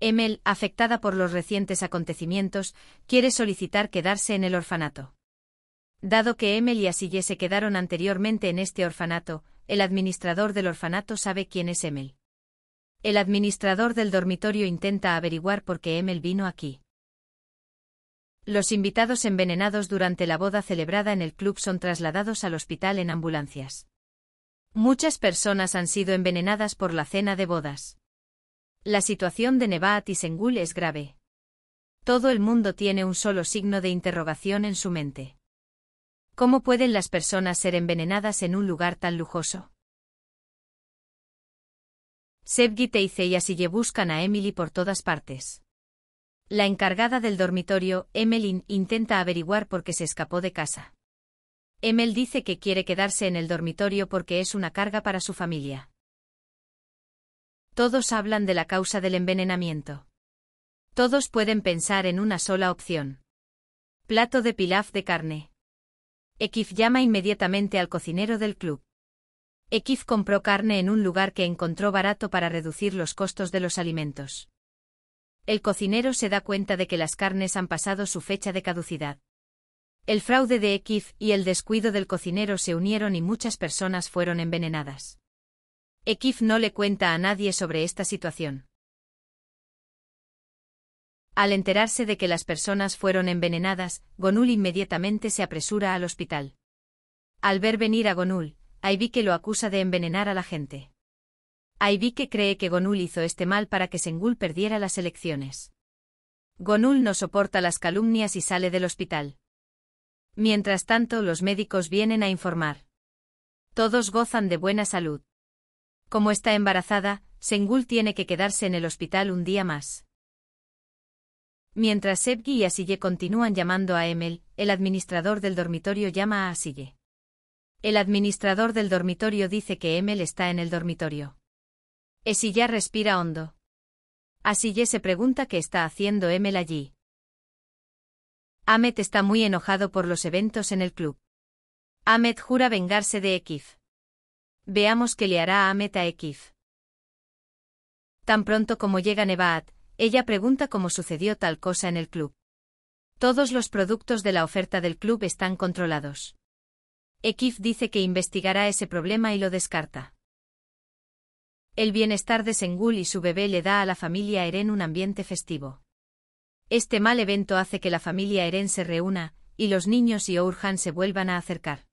Emel, afectada por los recientes acontecimientos, quiere solicitar quedarse en el orfanato. Dado que Emel y Asille se quedaron anteriormente en este orfanato, el administrador del orfanato sabe quién es Emel. El administrador del dormitorio intenta averiguar por qué Emel vino aquí. Los invitados envenenados durante la boda celebrada en el club son trasladados al hospital en ambulancias. Muchas personas han sido envenenadas por la cena de bodas. La situación de Nevat y Sengul es grave. Todo el mundo tiene un solo signo de interrogación en su mente. ¿Cómo pueden las personas ser envenenadas en un lugar tan lujoso? Sevgi y y Asiye buscan a Emily por todas partes. La encargada del dormitorio, emelin intenta averiguar por qué se escapó de casa. Emel dice que quiere quedarse en el dormitorio porque es una carga para su familia. Todos hablan de la causa del envenenamiento. Todos pueden pensar en una sola opción. Plato de pilaf de carne. Ekif llama inmediatamente al cocinero del club. Ekif compró carne en un lugar que encontró barato para reducir los costos de los alimentos. El cocinero se da cuenta de que las carnes han pasado su fecha de caducidad. El fraude de Ekif y el descuido del cocinero se unieron y muchas personas fueron envenenadas. Ekif no le cuenta a nadie sobre esta situación. Al enterarse de que las personas fueron envenenadas, Gonul inmediatamente se apresura al hospital. Al ver venir a Gonul, que lo acusa de envenenar a la gente. que cree que Gonul hizo este mal para que Sengul perdiera las elecciones. Gonul no soporta las calumnias y sale del hospital. Mientras tanto, los médicos vienen a informar. Todos gozan de buena salud. Como está embarazada, Sengul tiene que quedarse en el hospital un día más. Mientras Sebgi y Asiye continúan llamando a Emel, el administrador del dormitorio llama a Asiye. El administrador del dormitorio dice que Emel está en el dormitorio. Esilla respira hondo. Asiye se pregunta qué está haciendo Emel allí. Ahmet está muy enojado por los eventos en el club. Ahmed jura vengarse de Ekif. Veamos qué le hará a a Ekif. Tan pronto como llega Nevaat, ella pregunta cómo sucedió tal cosa en el club. Todos los productos de la oferta del club están controlados. Ekif dice que investigará ese problema y lo descarta. El bienestar de Sengul y su bebé le da a la familia Eren un ambiente festivo. Este mal evento hace que la familia Eren se reúna, y los niños y Ourhan se vuelvan a acercar.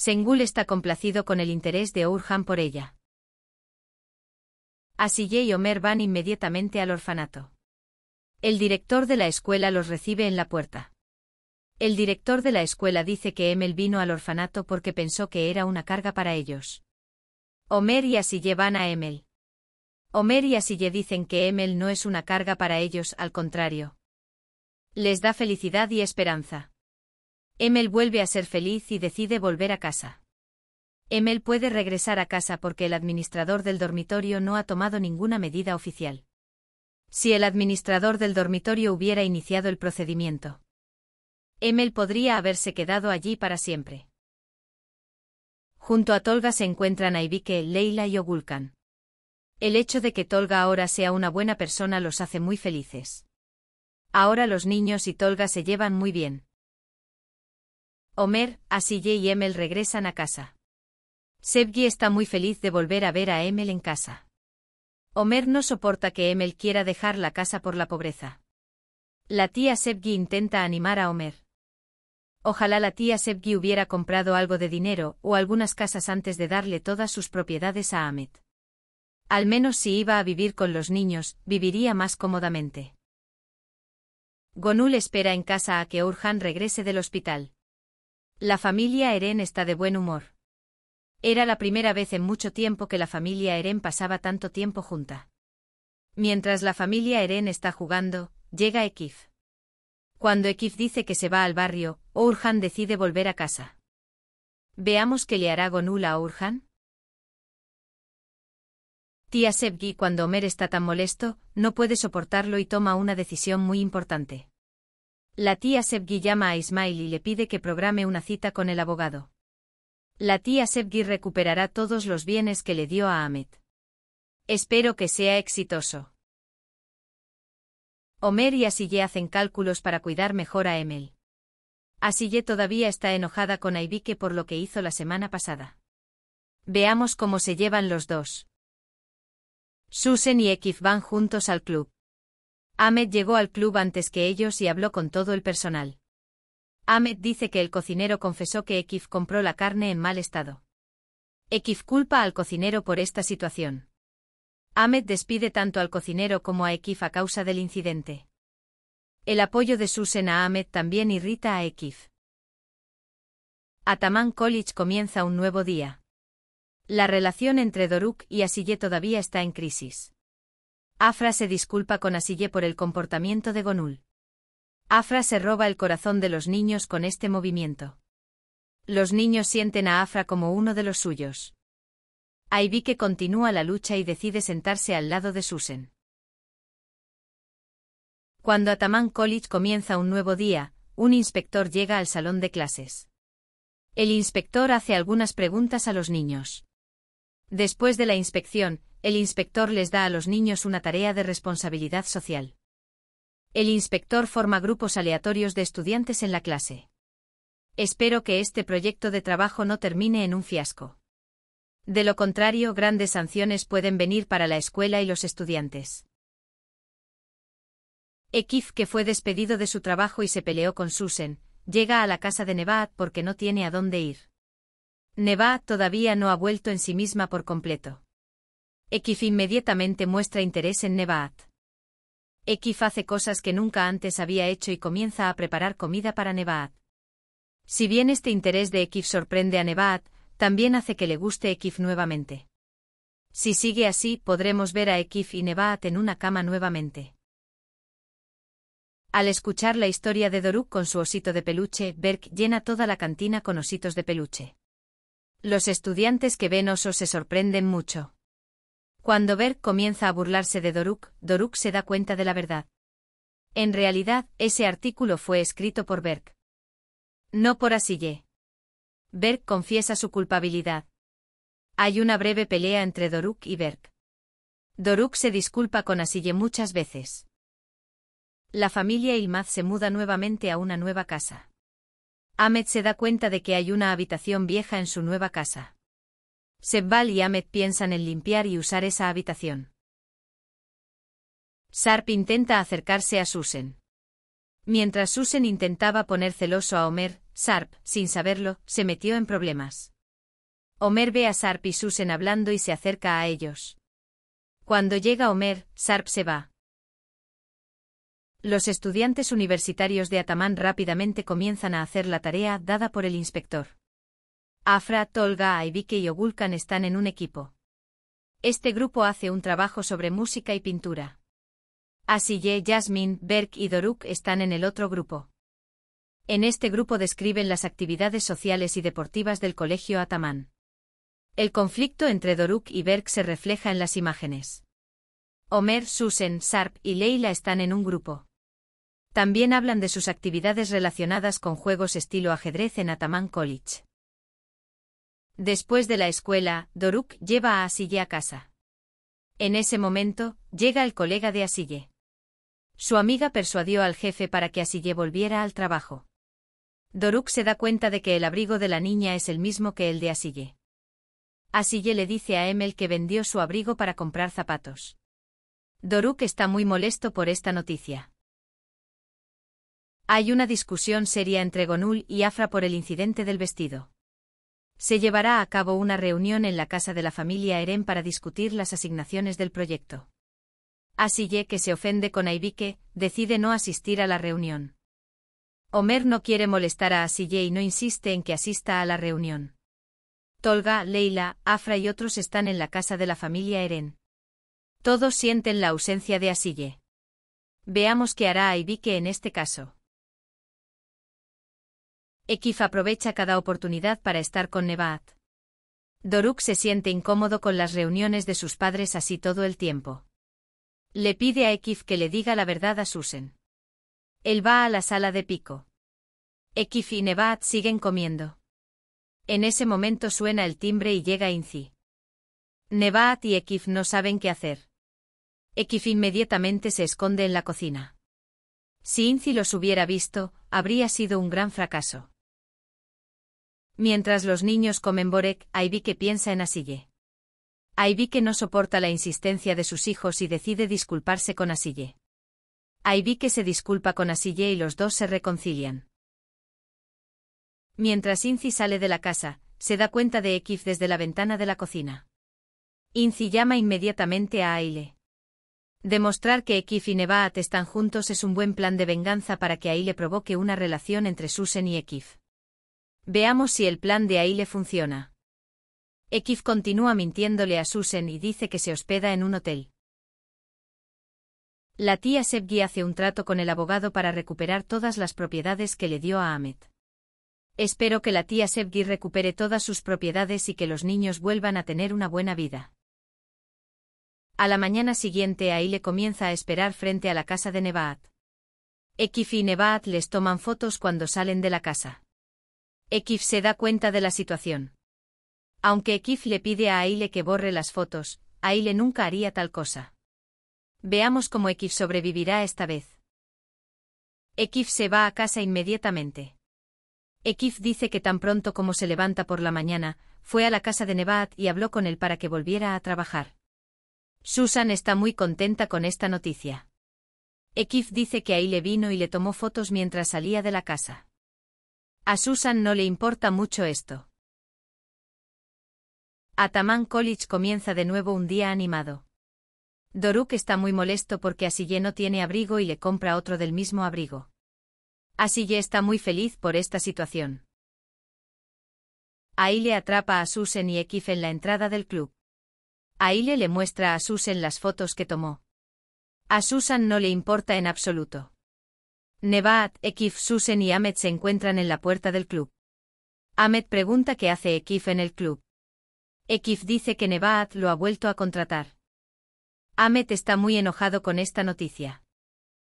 Sengul está complacido con el interés de Urhan por ella. Asiye y Omer van inmediatamente al orfanato. El director de la escuela los recibe en la puerta. El director de la escuela dice que Emel vino al orfanato porque pensó que era una carga para ellos. Omer y Asiye van a Emel. Omer y Asiye dicen que Emel no es una carga para ellos, al contrario. Les da felicidad y esperanza. Emel vuelve a ser feliz y decide volver a casa. Emel puede regresar a casa porque el administrador del dormitorio no ha tomado ninguna medida oficial. Si el administrador del dormitorio hubiera iniciado el procedimiento, Emel podría haberse quedado allí para siempre. Junto a Tolga se encuentran Aibike, Leila y Ogulcan. El hecho de que Tolga ahora sea una buena persona los hace muy felices. Ahora los niños y Tolga se llevan muy bien. Homer, Asiye y Emel regresan a casa. Sevgi está muy feliz de volver a ver a Emel en casa. Homer no soporta que Emel quiera dejar la casa por la pobreza. La tía Sevgi intenta animar a Homer. Ojalá la tía Sevgi hubiera comprado algo de dinero o algunas casas antes de darle todas sus propiedades a Ahmet. Al menos si iba a vivir con los niños, viviría más cómodamente. Gonul espera en casa a que Urhan regrese del hospital. La familia Eren está de buen humor. Era la primera vez en mucho tiempo que la familia Eren pasaba tanto tiempo junta. Mientras la familia Eren está jugando, llega Ekif. Cuando Ekif dice que se va al barrio, Orhan decide volver a casa. Veamos qué le hará Gonul a Urhan. Tía Sebgi cuando Omer está tan molesto, no puede soportarlo y toma una decisión muy importante. La tía Sebgi llama a Ismail y le pide que programe una cita con el abogado. La tía Sebgi recuperará todos los bienes que le dio a Ahmet. Espero que sea exitoso. Omer y Asille hacen cálculos para cuidar mejor a Emel. Asille todavía está enojada con Aibike por lo que hizo la semana pasada. Veamos cómo se llevan los dos. Susan y Ekif van juntos al club. Ahmed llegó al club antes que ellos y habló con todo el personal. Ahmed dice que el cocinero confesó que Ekif compró la carne en mal estado. Ekif culpa al cocinero por esta situación. Ahmed despide tanto al cocinero como a Ekif a causa del incidente. El apoyo de Susan a Ahmed también irrita a Ekif. Ataman College comienza un nuevo día. La relación entre Doruk y Asiye todavía está en crisis. Afra se disculpa con Asille por el comportamiento de Gonul. Afra se roba el corazón de los niños con este movimiento. Los niños sienten a Afra como uno de los suyos. que continúa la lucha y decide sentarse al lado de susen Cuando Ataman College comienza un nuevo día, un inspector llega al salón de clases. El inspector hace algunas preguntas a los niños. Después de la inspección, el inspector les da a los niños una tarea de responsabilidad social. El inspector forma grupos aleatorios de estudiantes en la clase. Espero que este proyecto de trabajo no termine en un fiasco. De lo contrario, grandes sanciones pueden venir para la escuela y los estudiantes. Ekif, que fue despedido de su trabajo y se peleó con Susan, llega a la casa de Nevad porque no tiene a dónde ir. Nevaat todavía no ha vuelto en sí misma por completo. Ekif inmediatamente muestra interés en Nevaat. Ekif hace cosas que nunca antes había hecho y comienza a preparar comida para Nevaat. Si bien este interés de Ekif sorprende a Nevaat, también hace que le guste Ekif nuevamente. Si sigue así, podremos ver a Ekif y Nevaat en una cama nuevamente. Al escuchar la historia de Doruk con su osito de peluche, Berk llena toda la cantina con ositos de peluche. Los estudiantes que ven Oso se sorprenden mucho. Cuando Berg comienza a burlarse de Doruk, Doruk se da cuenta de la verdad. En realidad, ese artículo fue escrito por Berg. No por Asille. Berg confiesa su culpabilidad. Hay una breve pelea entre Doruk y Berg. Doruk se disculpa con Asille muchas veces. La familia Ilmaz se muda nuevamente a una nueva casa. Ahmed se da cuenta de que hay una habitación vieja en su nueva casa. Sebbal y Ahmed piensan en limpiar y usar esa habitación. Sarp intenta acercarse a Susan. Mientras Susan intentaba poner celoso a Homer, Sarp, sin saberlo, se metió en problemas. Homer ve a Sarp y Susan hablando y se acerca a ellos. Cuando llega Homer, Sarp se va. Los estudiantes universitarios de Atamán rápidamente comienzan a hacer la tarea dada por el inspector. Afra, Tolga, Aibike y Ogulcan están en un equipo. Este grupo hace un trabajo sobre música y pintura. Asiye, Jasmine, Berk y Doruk están en el otro grupo. En este grupo describen las actividades sociales y deportivas del colegio Atamán. El conflicto entre Doruk y Berk se refleja en las imágenes. Omer, Susan, Sarp y Leila están en un grupo. También hablan de sus actividades relacionadas con juegos estilo ajedrez en Ataman College. Después de la escuela, Doruk lleva a Asille a casa. En ese momento, llega el colega de Asille. Su amiga persuadió al jefe para que Asille volviera al trabajo. Doruk se da cuenta de que el abrigo de la niña es el mismo que el de Asille. Asille le dice a Emel que vendió su abrigo para comprar zapatos. Doruk está muy molesto por esta noticia. Hay una discusión seria entre Gonul y Afra por el incidente del vestido. Se llevará a cabo una reunión en la casa de la familia Eren para discutir las asignaciones del proyecto. Asiye, que se ofende con Aibike, decide no asistir a la reunión. Homer no quiere molestar a Asiye y no insiste en que asista a la reunión. Tolga, Leila, Afra y otros están en la casa de la familia Eren. Todos sienten la ausencia de Asiye. Veamos qué hará Aibike en este caso. Ekif aprovecha cada oportunidad para estar con Nevat. Doruk se siente incómodo con las reuniones de sus padres así todo el tiempo. Le pide a Ekif que le diga la verdad a susen Él va a la sala de pico. Ekif y Nevat siguen comiendo. En ese momento suena el timbre y llega Inzi. Nevat y Ekif no saben qué hacer. Ekif inmediatamente se esconde en la cocina. Si Inzi los hubiera visto, habría sido un gran fracaso. Mientras los niños comen borek, que piensa en Asille. que no soporta la insistencia de sus hijos y decide disculparse con Asille. que se disculpa con Asille y los dos se reconcilian. Mientras Inci sale de la casa, se da cuenta de Ekif desde la ventana de la cocina. Inci llama inmediatamente a Aile. Demostrar que Ekif y Nevaat están juntos es un buen plan de venganza para que Aile provoque una relación entre susen y Ekif. Veamos si el plan de Aile le funciona. Ekif continúa mintiéndole a Susan y dice que se hospeda en un hotel. La tía Sebgi hace un trato con el abogado para recuperar todas las propiedades que le dio a Ahmet. Espero que la tía Sebgi recupere todas sus propiedades y que los niños vuelvan a tener una buena vida. A la mañana siguiente Aile comienza a esperar frente a la casa de Nebaat. Ekif y Nebaat les toman fotos cuando salen de la casa. Ekif se da cuenta de la situación. Aunque Ekif le pide a Aile que borre las fotos, Aile nunca haría tal cosa. Veamos cómo Ekif sobrevivirá esta vez. Ekif se va a casa inmediatamente. Ekif dice que tan pronto como se levanta por la mañana, fue a la casa de Nevat y habló con él para que volviera a trabajar. Susan está muy contenta con esta noticia. Ekif dice que Aile vino y le tomó fotos mientras salía de la casa. A Susan no le importa mucho esto. Ataman College comienza de nuevo un día animado. Doruk está muy molesto porque Asille no tiene abrigo y le compra otro del mismo abrigo. Asille está muy feliz por esta situación. Aile atrapa a Susan y Ekif en la entrada del club. Aile le muestra a Susan las fotos que tomó. A Susan no le importa en absoluto. Nevat, Ekif, Susen y Ahmed se encuentran en la puerta del club. Ahmed pregunta qué hace Ekif en el club. Ekif dice que Nevat lo ha vuelto a contratar. Ahmed está muy enojado con esta noticia.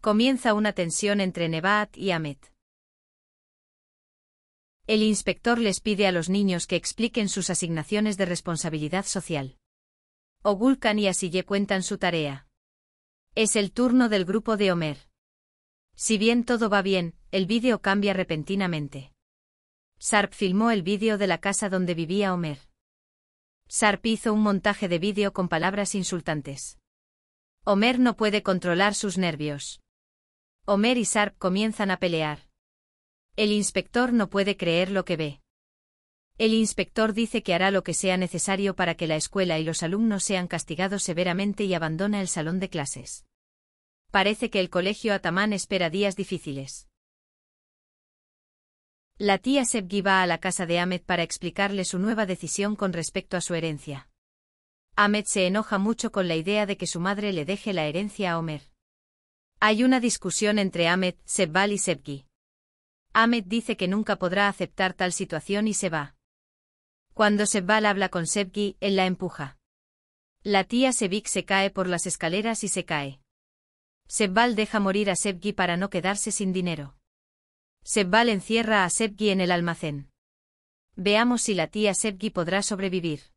Comienza una tensión entre Nevat y Ahmed. El inspector les pide a los niños que expliquen sus asignaciones de responsabilidad social. Ogulcan y Asiye cuentan su tarea. Es el turno del grupo de Homer. Si bien todo va bien, el vídeo cambia repentinamente. Sarp filmó el vídeo de la casa donde vivía Homer. Sarp hizo un montaje de vídeo con palabras insultantes. Homer no puede controlar sus nervios. Homer y Sarp comienzan a pelear. El inspector no puede creer lo que ve. El inspector dice que hará lo que sea necesario para que la escuela y los alumnos sean castigados severamente y abandona el salón de clases parece que el colegio Atamán espera días difíciles. La tía Sebgi va a la casa de Ahmed para explicarle su nueva decisión con respecto a su herencia. Ahmed se enoja mucho con la idea de que su madre le deje la herencia a Omer. Hay una discusión entre Ahmed, Sebbal y Sebgi. Ahmed dice que nunca podrá aceptar tal situación y se va. Cuando Sebbal habla con Sebgi, él la empuja. La tía Sebik se cae por las escaleras y se cae. Sebbal deja morir a Sebgi para no quedarse sin dinero. Sebbal encierra a Sebgi en el almacén. Veamos si la tía Sebgi podrá sobrevivir.